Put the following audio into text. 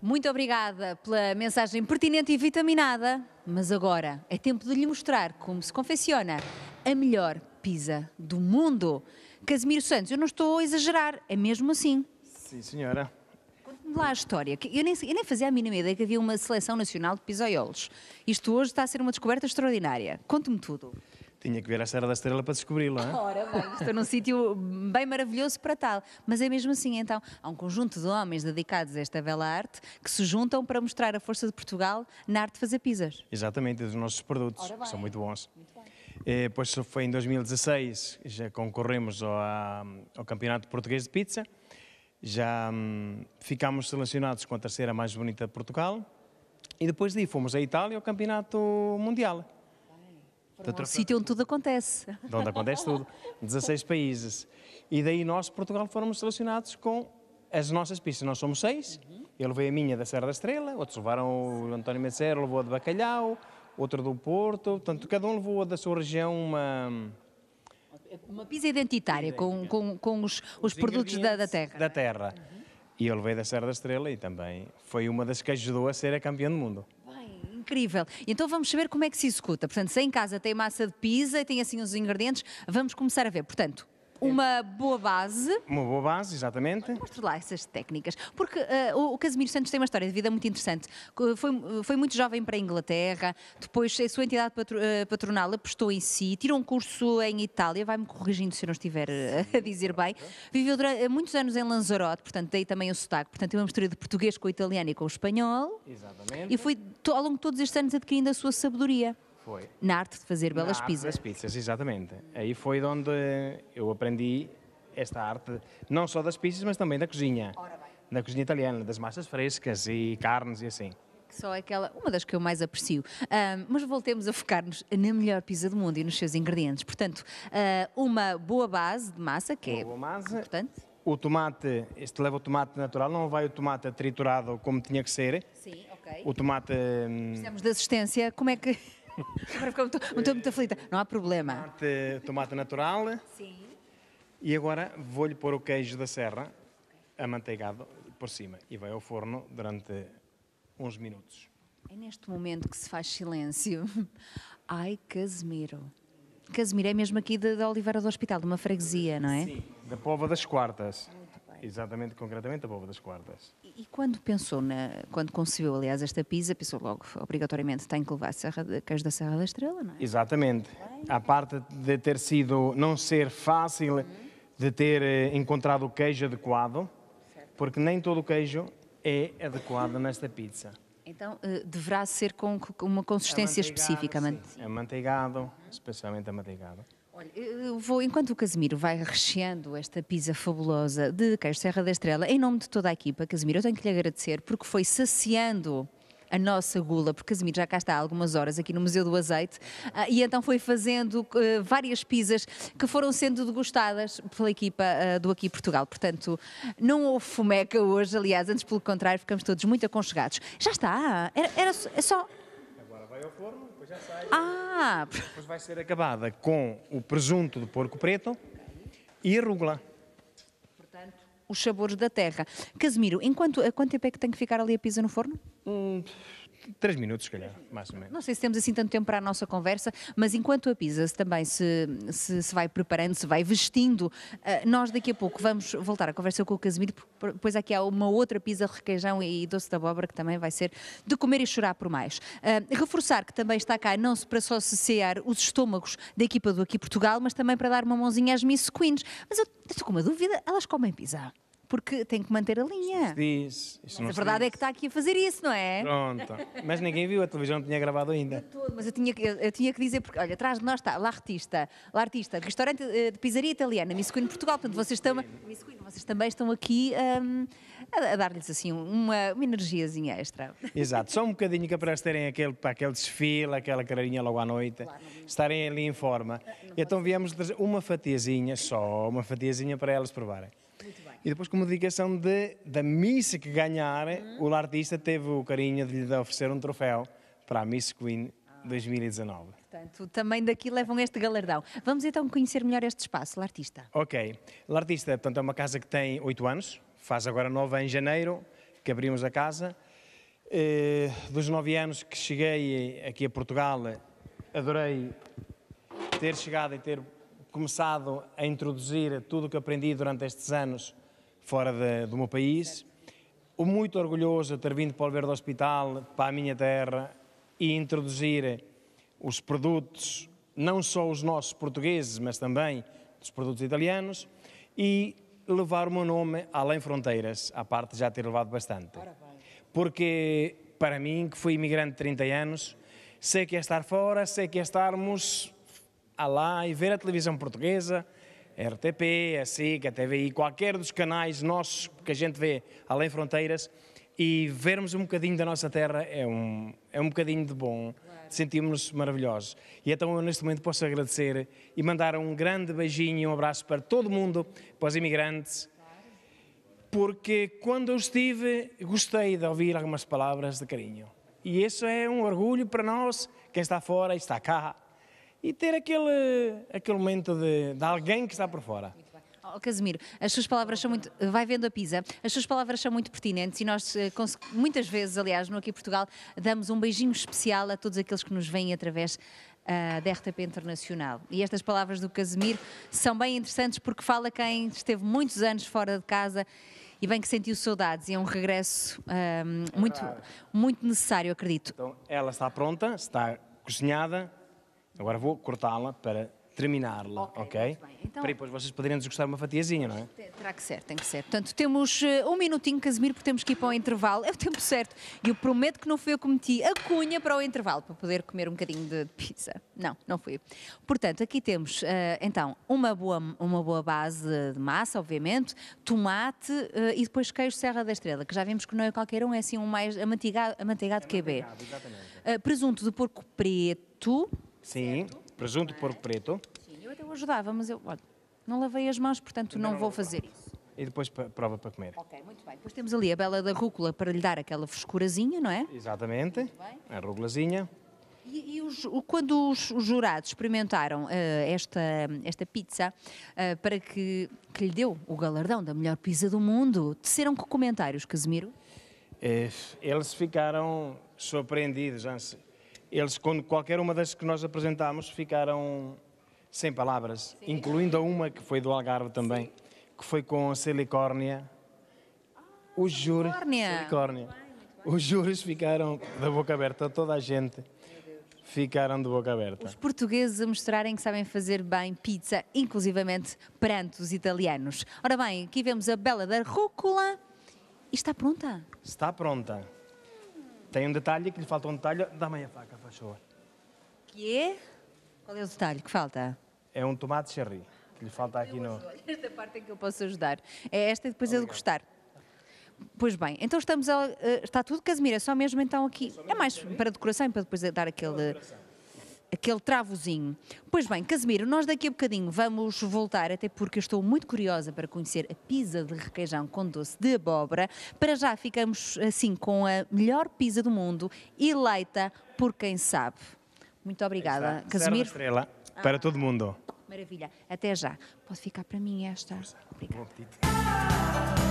Muito obrigada pela mensagem pertinente e vitaminada, mas agora é tempo de lhe mostrar como se confecciona a melhor pizza do mundo. Casimiro Santos, eu não estou a exagerar, é mesmo assim. Sim, senhora. Conte-me lá a história, que eu nem, eu nem fazia a mínima ideia que havia uma seleção nacional de pisoiolos. Isto hoje está a ser uma descoberta extraordinária. Conte-me tudo. Tinha que ver a Serra da Estrela para descobri-la. É? Ora bem, estou num sítio bem maravilhoso para tal. Mas é mesmo assim, então, há um conjunto de homens dedicados a esta bela arte que se juntam para mostrar a força de Portugal na arte de fazer pizzas. Exatamente, dos nossos produtos, que são muito bons. Muito é, pois foi em 2016, já concorremos ao, ao Campeonato Português de Pizza, já hum, ficámos selecionados com a terceira mais bonita de Portugal e depois daí fomos à Itália ao Campeonato Mundial. Para sítio onde tudo acontece. De onde acontece tudo. 16 países. E daí nós, Portugal, fomos selecionados com as nossas pistas. Nós somos seis. Uhum. veio a minha da Serra da Estrela, outros levaram o António Menceiro, levou a de Bacalhau, outro do Porto. Portanto, cada um levou a da sua região uma... Uma pizza identitária, com, com, com os, os, os produtos da, da, terra. Da terra. Uhum. E eu levei da Serra da Estrela e também foi uma das que ajudou a ser a campeã do mundo incrível. Então vamos saber como é que se executa. Portanto, se em casa tem massa de pizza e tem assim os ingredientes, vamos começar a ver. Portanto, uma boa base. Uma boa base, exatamente. Mostre lá essas técnicas. Porque uh, o Casimiro Santos tem uma história de vida muito interessante. Foi, foi muito jovem para a Inglaterra, depois a sua entidade eh, patronal apostou em si, tirou um curso em Itália, vai-me corrigindo se eu não estiver eh, a dizer bem. Viveu durante, muitos anos em Lanzarote, portanto, daí também o sotaque. Portanto, tem uma mistura de português com o italiano e com o espanhol. Exatamente. E foi ao longo de todos estes anos adquirindo a sua sabedoria. Foi. Na arte de fazer belas na arte pizzas. das pizzas, exatamente. Aí foi onde eu aprendi esta arte, não só das pizzas, mas também da cozinha. Da cozinha italiana, das massas frescas e carnes e assim que só é aquela, uma das que eu mais aprecio. mas voltemos a focar-nos na melhor pizza do mundo e nos seus ingredientes. Portanto, uh, uma boa base de massa, que uma é boa massa, importante. O tomate, este leva o tomate natural, não vai o tomate triturado como tinha que ser. Sim, ok. O tomate... Hum, Precisamos de assistência, como é que... Agora ficou muito, muito, muito aflita. Não há problema. Tomate, tomate natural. Sim. E agora vou-lhe pôr o queijo da serra, amanteigado, por cima. E vai ao forno durante uns minutos. É neste momento que se faz silêncio. Ai, Casimiro. Casimiro é mesmo aqui da Oliveira do Hospital, de uma freguesia, não é? Sim, da Pova das Quartas. Exatamente, concretamente da Pova das Quartas. E quando pensou, na, quando concebeu, aliás, esta pizza, pensou logo, obrigatoriamente, tem que levar Serra, queijo da Serra da Estrela, não é? Exatamente. A parte de ter sido, não ser fácil, uhum. de ter eh, encontrado o queijo adequado, certo. porque nem todo o queijo é adequado nesta pizza. Então, eh, deverá ser com uma consistência é específica. Sim. É sim. Amanteigado, especialmente manteigado. Olha, eu vou, enquanto o Casimiro vai recheando esta pizza fabulosa de queijo Serra da Estrela, em nome de toda a equipa, Casimiro, eu tenho que lhe agradecer porque foi saciando a nossa gula, porque Casimiro já cá está há algumas horas aqui no Museu do Azeite, ah, e então foi fazendo ah, várias pizzas que foram sendo degustadas pela equipa ah, do Aqui Portugal. Portanto, não houve fomeca hoje, aliás, antes pelo contrário, ficamos todos muito aconchegados. Já está, era, era só é vai ao forno, depois já sai. Ah! Depois vai ser acabada com o presunto de porco preto e a rúgula. Portanto, os sabores da terra. Casimiro, enquanto quanto, a quanto tempo é que tem que ficar ali a pizza no forno? Hum, Três minutos, se calhar, mais ou menos. Não sei se temos assim tanto tempo para a nossa conversa, mas enquanto a Pisa -se também se, se, se, vai preparando, se vai vestindo, eh, nós daqui a pouco vamos voltar à conversa com o Casimiro, pois aqui há uma outra Pisa requeijão e doce de abóbora que também vai ser de comer e chorar por mais. Eh, reforçar que também está cá não para só saciar os estômagos da equipa do Aqui Portugal, mas também para dar uma mãozinha às Miss Queens. Mas eu estou com uma dúvida, elas comem pizza? porque tem que manter a linha. Diz, mas a verdade diz. é que está aqui a fazer isso, não é? Pronto. Mas ninguém viu, a televisão não tinha gravado ainda. mas eu tinha, eu, eu, tinha que dizer, porque olha, atrás de nós está L'artista, L'artista, restaurante eh, de pizzaria italiana, Miss Queen Portugal. Portanto, vocês, estão, Miss Queen, vocês também estão aqui um, ehm, a, a dar-lhes assim uma, uma energiazinha extra. Exato, só um bocadinho que é para eles terem aquele, para aquele desfile, aquela carinha logo à noite, claro, estarem ali em forma. Não, não então viemos uma fatiazinha só, uma fatiazinha para elas provarem. E depois, como dedicação de, da Miss que ganhar, uhum. o artista teve o carinho de lhe oferecer um troféu para a Miss Queen 2019. Ah. Portanto, também daqui levam este galardão. Vamos então conhecer melhor este espaço, L'Artista. Ok. L'Artista, portanto, é uma casa que tem oito anos, faz agora nova em janeiro, que abrimos a casa. Eh, dos nove anos que cheguei aqui a Portugal, adorei ter chegado e ter começado a introduzir tudo o que aprendi durante estes anos fora de, do meu país. Muito orgulhoso de ter vindo para o Verde Hospital, para a minha terra, e introduzir os produtos, não só os nossos portugueses, mas também os produtos italianos, e levar o meu nome além fronteiras, à parte de já ter levado bastante. Porque, para mim, que fui imigrante de 30 anos, sei que é estar fora, sei que é estarmos a lá e ver a televisão portuguesa, RTP, a SIC, a TVI, qualquer dos canais nossos que a gente vê além fronteiras e vermos um bocadinho da nossa terra é um, é um bocadinho de bom. Claro. Sentimos-nos maravilhosos. E então eu neste momento posso agradecer e mandar um grande beijinho e um abraço para todo mundo, para os imigrantes, porque quando eu estive, gostei de ouvir algumas palavras de carinho. E isso é um orgulho para nós, quem está fora e está cá e ter aquele, aquele momento de, de alguém que está por fora. Oh, Casimiro, as suas palavras são muito. Vai vendo a Pisa, as suas palavras são muito pertinentes e nós, eh, muitas vezes, aliás, no Aqui Portugal, damos um beijinho especial a todos aqueles que nos vêm através uh, da RTP Internacional. E estas palavras do Casimiro são bem interessantes porque fala quem esteve muitos anos fora de casa e bem que sentiu saudades e é um regresso ehm, muito, muito necessário, acredito. Então, ela está pronta, está cozinhada, Agora vou cortá-la para terminá-la, ok? okay? Então... Para depois vocês poderiam desgostar uma fatiazinha, não é? Terá que ser, tem que ser. Portanto, temos eh, um minutinho, Casimiro, porque temos que ir para o intervalo. É o tempo certo. E eu prometo que não fui eu que meti a cunha para o intervalo, para poder comer um bocadinho de, pizza. Não, não fui. Portanto, aqui temos, uh, então, uma boa, uma boa base de massa, obviamente, tomate uh, e depois queijo Serra da Estrela, que já vimos que não é qualquer um, é assim um mais amanteigado, amanteigado é QB. É presunto de porco preto Sim, certo? presunto e porco preto. Sim, eu até o ajudava, mas eu olha, não lavei as mãos, portanto não, não vou fazer isso. E depois prova para comer. Ok, muito bem. Depois temos ali a bela da rúcula para lhe dar aquela frescurazinha, não é? Exatamente. A rúculazinha. E, e os, quando os, os, jurados experimentaram uh, esta, esta pizza uh, para que, que lhe deu o galardão da melhor pizza do mundo, teceram que comentários, Casimiro? Eh, eles ficaram surpreendidos eles, quando qualquer uma das que nós apresentámos, ficaram sem palavras, Sim. incluindo a uma que foi do Algarve também, Sim. que foi com a silicórnia. Ah, Os júris, silicórnia. Os júris ficaram da boca aberta, toda a gente ficaram de boca aberta. Os portugueses a mostrarem que sabem fazer bem pizza, inclusivamente perante os italianos. Ora bem, aqui vemos a bela da rúcula e está pronta. Está pronta. Tem um detalhe que lhe falta um detalhe. Dá-me a faca, faz favor. Que é? Qual é o detalhe que falta? É um tomate cherry que lhe falta aqui no. Esta parte é que eu posso ajudar. É esta e depois é Obrigado. ele gostar. Pois bem, então estamos a, eh, está tudo, Casimira, só mesmo então aqui. É mais para decoração e para depois dar aquele aquele travozinho. Pois bem, Casimiro, nós daqui a bocadinho vamos voltar, até porque eu estou muito curiosa para conhecer a pizza de requeijão com doce de abóbora. Para já ficamos assim com a melhor pizza do mundo, eleita por quem sabe. Muito obrigada, Exato. Casimiro. estrela ah, para todo mundo. Maravilha. Até já. Pode ficar para mim esta. É. Obrigada. Bom apetite.